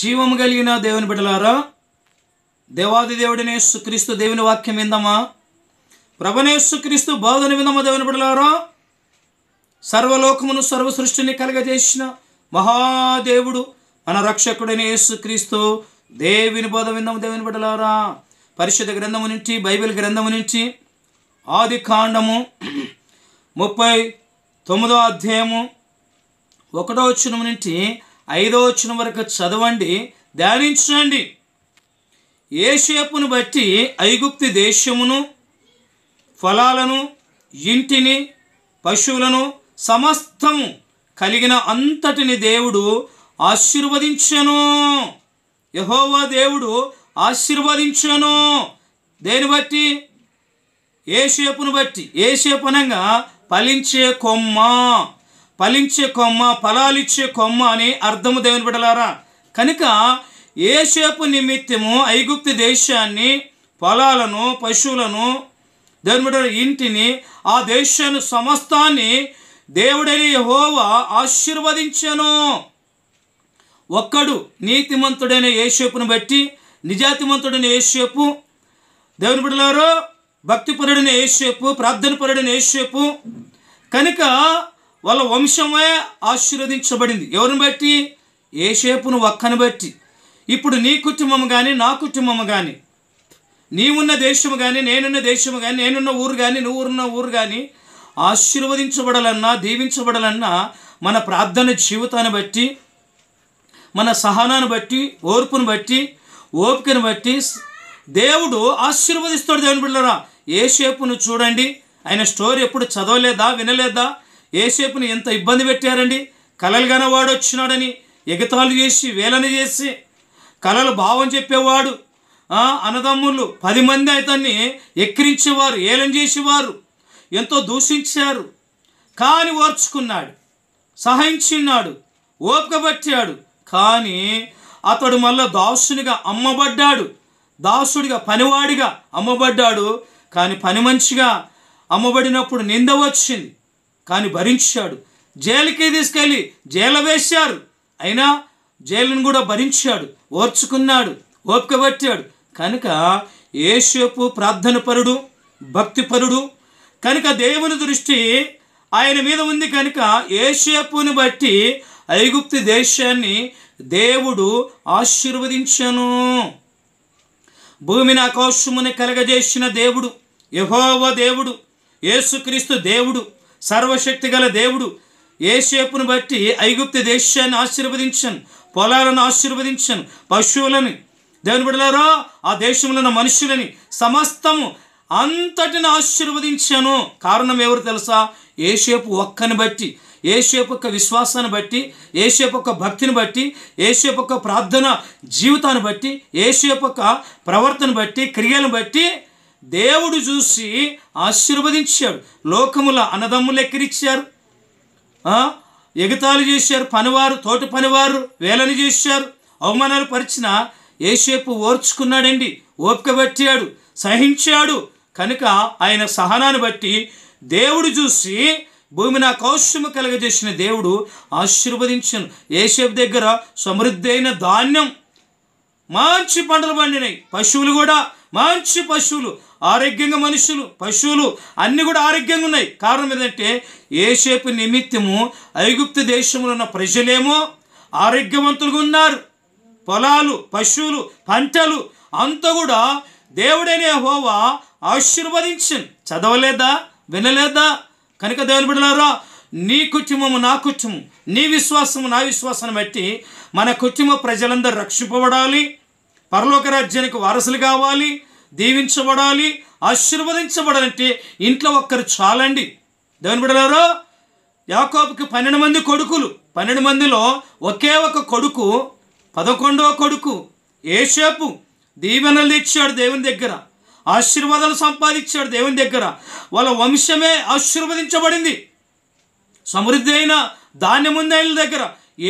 జీవము కలిగిన దేవుని బిడ్డలారా దేవాది దేవుడినే సుక్రీస్తు దేవుని వాక్యం విందమా ప్రభనేశ్వక్రీస్తు బోధన విందమా దేవుని బిడలారా సర్వలోకమును సర్వ సృష్టిని కలగజేసిన మహాదేవుడు మన రక్షకుడైన యేసుక్రీస్తు దేవుని బోధ విందము దేవుని బిడ్డలారా పరిశుద్ధ గ్రంథము నుంచి బైబిల్ గ్రంథము నుంచి ఆది కాండము ముప్పై తొమ్మిదో అధ్యాయము ఒకటో వచ్చిన నుంచి ఐదో వచ్చిన వరకు చదవండి ధ్యానించండి ఏషేపును బట్టి ఐగుప్తి దేశమును ఫలాలను ఇంటిని పశువులను సమస్తము కలిగిన అంతటిని దేవుడు ఆశీర్వదించను యహోవా దేవుడు ఆశీర్వదించను దేని బట్టి ఏ షేపును బట్టి ఏ షేపు ఫలించే కొమ్మ ఫలించే కొమ్మ ఫలాలిచ్చే కొమ్మ అని అర్థము దేవుని బిడలారా కనుక ఏ ఏసేపు నిమిత్తము ఐగుప్తి దేశాన్ని పొలాలను పశువులను దేవుని బిడ్డ ఇంటిని ఆ దేశాన్ని సమస్తాన్ని దేవుడని యహోవా ఆశీర్వదించను ఒక్కడు నీతిమంతుడైన ఏషేపును బట్టి నిజాతిమంతుడైన ఏషేపు దేవుని బిడ్డలారు భక్తిపరుడైన ఏషేపు ప్రార్థనపరుడైన ఏషేపు కనుక వాళ్ళ వంశమే ఆశీర్వదించబడింది ఎవరిని బట్టి ఏ షేపును ఒక్కని బట్టి ఇప్పుడు నీ కుటుంబం కానీ నా కుటుంబం కానీ నీవున్న దేశము కానీ నేనున్న దేశము కానీ నేనున్న ఊరు కానీ నువ్వున్న ఊరు కానీ ఆశీర్వదించబడాలన్నా దీవించబడాలన్నా మన ప్రార్థన జీవితాన్ని బట్టి మన సహనాన్ని బట్టి ఓర్పును బట్టి ఓపికను బట్టి దేవుడు ఆశీర్వదిస్తాడు దేవుని బిడ్డరా ఏ షేపును చూడండి ఆయన స్టోరీ ఎప్పుడు చదవలేదా వినలేదా ఏసేపుని ఎంత ఇబ్బంది పెట్టారండి కలలుగానే వాడు వచ్చినాడని ఎగతాలు చేసి వేలని చేసి కలలు భావం చెప్పేవాడు అన్నదమ్ములు పది మంది అతన్ని ఎక్కిరించేవారు ఏలం చేసేవారు ఎంతో దూషించారు కానీ ఓర్చుకున్నాడు సహించున్నాడు ఓపికబట్టాడు కానీ అతడు మళ్ళా దాసునిగా అమ్మబడ్డాడు దాసుడిగా పనివాడిగా అమ్మబడ్డాడు కానీ పని మంచిగా అమ్మబడినప్పుడు నింద వచ్చింది కానీ భరించాడు జైలుకి తీసుకెళ్ళి జైలు వేశారు అయినా జైలును కూడా భరించాడు ఓర్చుకున్నాడు ఓపికబట్టాడు కనుక ఏషపు ప్రార్థన పరుడు భక్తిపరుడు కనుక దేవుని దృష్టి ఆయన మీద ఉంది కనుక ఏషేపుని బట్టి ఐగుప్తి దేశాన్ని దేవుడు ఆశీర్వదించను భూమిని ఆకాశముని కలగజేసిన దేవుడు యహోవ దేవుడు యేసుక్రీస్తు దేవుడు సర్వశక్తి గల దేవుడు షేపును బట్టి ఐగుప్తి దేశాన్ని ఆశీర్వదించను పొలాలను ఆశీర్వదించను పశువులని దేవుని బిడలారో ఆ దేశంలో ఉన్న మనుషులని సమస్తము అంతటిని ఆశీర్వదించాను కారణం ఎవరు తెలుసా షేపు ఒక్కని బట్టి షేపు యొక్క విశ్వాసాన్ని బట్టి షేపు యొక్క భక్తిని బట్టి షేపు యొక్క ప్రార్థన జీవితాన్ని బట్టి షేపు యొక్క ప్రవర్తన బట్టి క్రియలను బట్టి దేవుడు చూసి ఆశీర్వదించాడు లోకముల అన్నదమ్ములు ఎక్కిరిచ్చారు ఎగతాలు చేశారు పనివారు తోటి పనివారు వేలని చేశారు అవమానాలు పరిచిన ఏసేపు ఓర్చుకున్నాడండి ఓపిక పట్టాడు సహించాడు కనుక ఆయన సహనాన్ని బట్టి దేవుడు చూసి భూమి నా కౌశ్యము కలగజేసిన దేవుడు ఆశీర్వదించను ఏసేపు దగ్గర సమృద్ధి అయిన ధాన్యం మంచి పంటలు పండినాయి పశువులు కూడా మంచి పశువులు ఆరోగ్యంగా మనుషులు పశువులు అన్నీ కూడా ఆరోగ్యంగా ఉన్నాయి కారణం ఏంటంటే ఏసేపు నిమిత్తము ఐగుప్తు దేశంలో ఉన్న ప్రజలేమో ఆరోగ్యవంతులుగా ఉన్నారు పొలాలు పశువులు పంటలు అంతా కూడా దేవుడైన హోవా ఆశీర్వదించింది చదవలేదా వినలేదా కనుక దేవుని బిడ్డలారా నీ కుటుంబము నా కుటుంబం నీ విశ్వాసము నా విశ్వాసాన్ని బట్టి మన కుటుంబ ప్రజలందరూ రక్షిపబడాలి పరలోక రాజ్యానికి వారసులు కావాలి దీవించబడాలి ఆశీర్వదించబడాలంటే ఇంట్లో ఒక్కరు చాలండి దేవుని బిడలారో యాకోబుకి పన్నెండు మంది కొడుకులు పన్నెండు మందిలో ఒకే ఒక కొడుకు పదకొండవ కొడుకు ఏషేపు దీవెనలు తెచ్చాడు దేవుని దగ్గర ఆశీర్వాదాలు సంపాదించాడు దేవుని దగ్గర వాళ్ళ వంశమే ఆశీర్వదించబడింది సమృద్ధి అయిన ధాన్యముందైన దగ్గర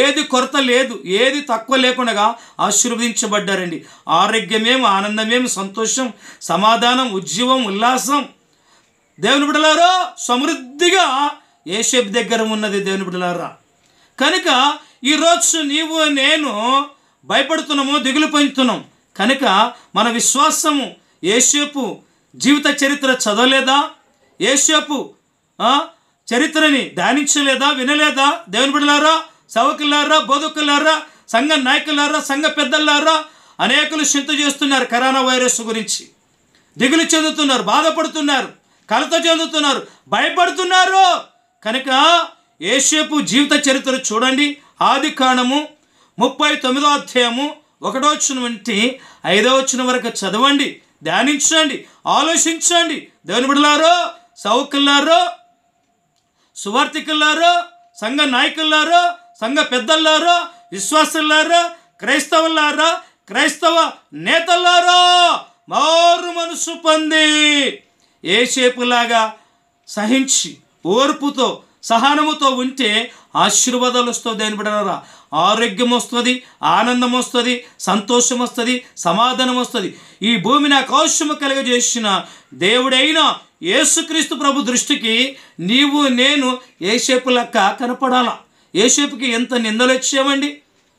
ఏది కొరత లేదు ఏది తక్కువ లేకుండా ఆశీర్వదించబడ్డారండి ఆరోగ్యమేం ఆనందమేం సంతోషం సమాధానం ఉద్యమం ఉల్లాసం దేవుని బిడలారో సమృద్ధిగా ఏషేపు దగ్గర ఉన్నది దేవుని బిడలారా కనుక ఈరోజు నీవు నేను భయపడుతున్నాము దిగులు పొందుతున్నాం కనుక మన విశ్వాసము ఏషేపు జీవిత చరిత్ర చదవలేదా ఏషేపు చరిత్రని ధ్యానించలేదా వినలేదా దేవుని బిడలారా సవకులారా బోధకులారా సంఘ నాయకులారా సంఘ పెద్దలారా అనేకులు చింత చేస్తున్నారు కరోనా వైరస్ గురించి దిగులు చెందుతున్నారు బాధపడుతున్నారు కలత చెందుతున్నారు భయపడుతున్నారు కనుక ఏషేపు జీవిత చరిత్ర చూడండి ఆది కాణము ముప్పై తొమ్మిదో అధ్యాయము ఒకటో వచ్చిన వంటి ఐదో వచ్చిన వరకు చదవండి ధ్యానించండి ఆలోచించండి దేవుని బిడలారో సౌకుల్లారో సువార్థికుల్లారో సంఘ నాయకుల్లారో సంఘ పెద్దల్లారో విశ్వాసులారో క్రైస్తవులారో క్రైస్తవ నేతల్లారో మారు మనసు పొంది ఏసేపులాగా సహించి ఓర్పుతో సహనముతో ఉంటే ఆశీర్వాదాలు వస్తుంది దేని పడనరా ఆరోగ్యం వస్తుంది ఆనందం వస్తుంది సంతోషం వస్తుంది సమాధానం వస్తుంది ఈ భూమి నాకు అవశ్యము కలుగజేసిన దేవుడైన యేసుక్రీస్తు ప్రభు దృష్టికి నీవు నేను ఏ లెక్క కనపడాలా ఏసేపుకి ఎంత నిందలు వచ్చామండి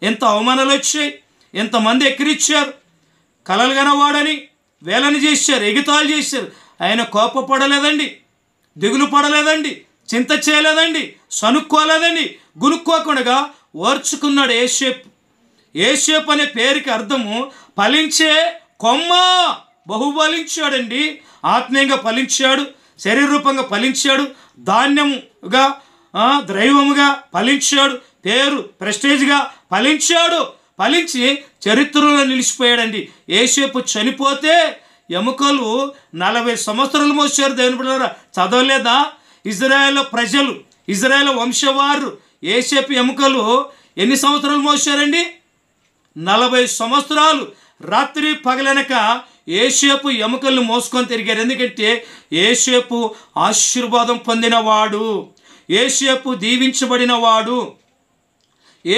ఎంత అవమానాలు వచ్చాయి ఎంతమంది ఎక్కిరిచ్చారు కలలు కనవాడని వేలని చేశారు ఎగితాలు చేశారు ఆయన కోపపడలేదండి దిగులు పడలేదండి చింత చేయలేదండి సనుక్కోలేదండి గునుక్కోకుండా ఓర్చుకున్నాడు ఏషేప్ ఏషేప్ అనే పేరుకి అర్థము ఫలించే కొమ్మ బహుబలించాడండి ఆత్మీయంగా ఫలించాడు శరీరూపంగా ఫలించాడు ధాన్యముగా దైవముగా ఫలించాడు పేరు ప్రెస్టేజ్గా ఫలించాడు ఫలించి చరిత్రలో నిలిచిపోయాడండి ఏసేపు చనిపోతే ఎముకలు నలభై సంవత్సరాలు మోసారు దేవుని బిడ్డారా చదవలేదా ఇజ్రాయేల్ ప్రజలు ఇజ్రాయేల్ వంశవారు ఏసేపు ఎముకలు ఎన్ని సంవత్సరాలు మోసారండి నలభై సంవత్సరాలు రాత్రి పగలనక ఏసేపు ఎముకలను మోసుకొని తిరిగారు ఎందుకంటే ఏసేపు ఆశీర్వాదం పొందినవాడు ఏషియపు దీవించబడిన వాడు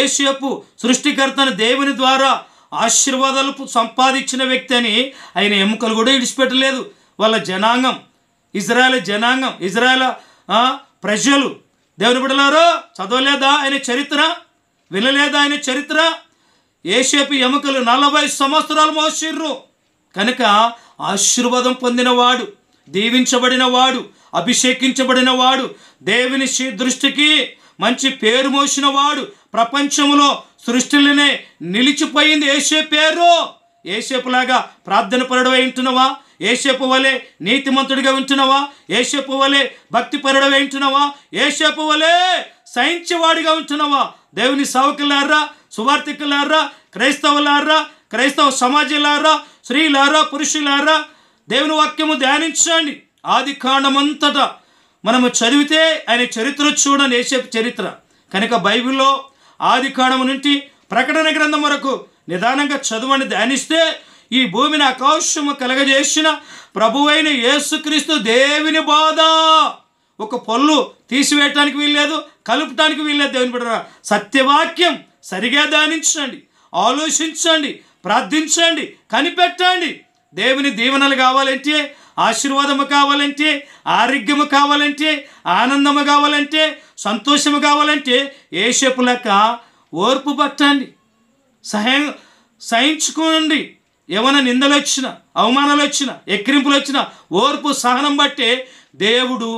ఏషియపు సృష్టికర్తను దేవుని ద్వారా ఆశీర్వాదాలు సంపాదించిన వ్యక్తి అని ఆయన ఎముకలు కూడా విడిచిపెట్టలేదు వాళ్ళ జనాంగం ఇజ్రాయల్ జనాంగం ఇజ్రాయల్ ప్రజలు దేవుని బిడలారో చదవలేదా ఆయన చరిత్ర వినలేదా ఆయన చరిత్ర ఏషియపు ఎముకలు నలభై సంవత్సరాలు మోసిర్రు కనుక ఆశీర్వాదం పొందినవాడు దీవించబడిన వాడు అభిషేకించబడిన వాడు దేవుని దృష్టికి మంచి పేరు మోసిన వాడు ప్రపంచంలో సృష్టిలోనే నిలిచిపోయింది ఏసే పేరు ఏసేపులాగా ప్రార్థన పరుడవై ఉంటున్నావా ఏసేపు వలె నీతిమంతుడిగా ఉంటున్నావా ఏసేపు వలె భక్తి పరుడవై ఉంటున్నావా ఏసేపు వలె సహించేవాడిగా ఉంటున్నావా దేవుని సావుకులారా సువార్థికులారా క్రైస్తవులారా క్రైస్తవ సమాజలారా స్త్రీలారా పురుషులారా దేవుని వాక్యము ధ్యానించండి ఆది కాండమంతటా మనము చదివితే ఆయన చరిత్ర చూడని ఏసేపు చరిత్ర కనుక బైబిల్లో ఆది కాండము నుండి ప్రకటన గ్రంథం వరకు నిదానంగా చదవని ధ్యానిస్తే ఈ భూమిని ఆకాశము కలగజేసిన ప్రభువైన యేసుక్రీస్తు దేవుని బాధ ఒక పళ్ళు తీసివేయటానికి వీల్లేదు కలుపటానికి వీల్లేదు దేవుని బిడ్డ సత్యవాక్యం సరిగా ధ్యానించండి ఆలోచించండి ప్రార్థించండి కనిపెట్టండి దేవుని దీవెనలు కావాలంటే ఆశీర్వాదము కావాలంటే ఆరోగ్యము కావాలంటే ఆనందము కావాలంటే సంతోషము కావాలంటే ఏషపు లెక్క ఓర్పు పట్టండి సహాయం సహించుకోండి ఏమైనా నిందలు వచ్చిన అవమానాలు వచ్చిన ఎక్కిరింపులు వచ్చిన ఓర్పు సహనం బట్టే దేవుడు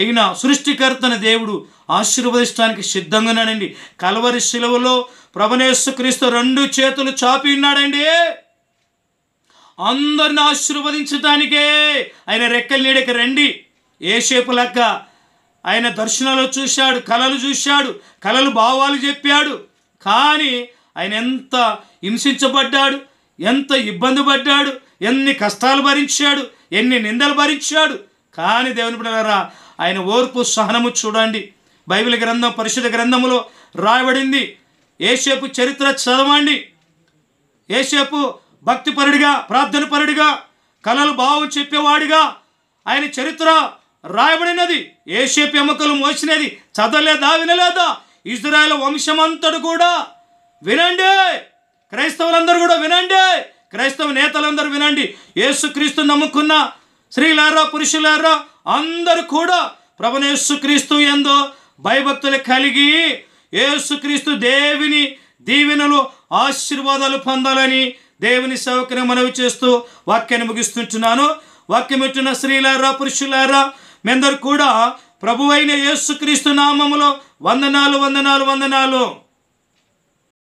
అయిన సృష్టికర్తన దేవుడు ఆశీర్వదించడానికి సిద్ధంగా ఉన్నాడండి కలవరి శిలవలో ప్రభనేశ్వ క్రీస్తు రెండు చేతులు చాపి ఉన్నాడండి అందరిని ఆశీర్వదించడానికే ఆయన రెక్కల నీడకి రండి ఏ షేపు లెక్క ఆయన దర్శనాలు చూశాడు కళలు చూశాడు కళలు భావాలు చెప్పాడు కానీ ఆయన ఎంత హింసించబడ్డాడు ఎంత ఇబ్బంది పడ్డాడు ఎన్ని కష్టాలు భరించాడు ఎన్ని నిందలు భరించాడు కానీ దేవుని బిడ్డలారా ఆయన ఓర్పు సహనము చూడండి బైబిల్ గ్రంథం పరిశుద్ధ గ్రంథములో రాయబడింది ఏసేపు చరిత్ర చదవండి ఏసేపు భక్తిపరుడిగా ప్రార్థనపరుడిగా కళలు బావు చెప్పేవాడిగా ఆయన చరిత్ర రాయబడినది ఏషేపు ఎముకలు మోసినది చదవలేదా వినలేదా ఇజ్రాయల్ వంశమంతడు కూడా వినండి క్రైస్తవులందరూ కూడా వినండి క్రైస్తవ నేతలందరూ వినండి యేసుక్రీస్తు నమ్ముకున్న స్త్రీలారా పురుషులారా అందరూ కూడా ప్రభనేసుక్రీస్తు ఎందో భయభక్తులు కలిగి యేసుక్రీస్తు దేవిని దీవెనలు ఆశీర్వాదాలు పొందాలని దేవుని సౌకర్య మనవి చేస్తూ వాక్యాన్ని ముగిస్తుంటున్నాను వాక్యం పెట్టిన స్త్రీలారా పురుషులారా మేందరు కూడా ప్రభు అయిన యేసుక్రీస్తు నామములో వందనాలు వందనాలు వందనాలు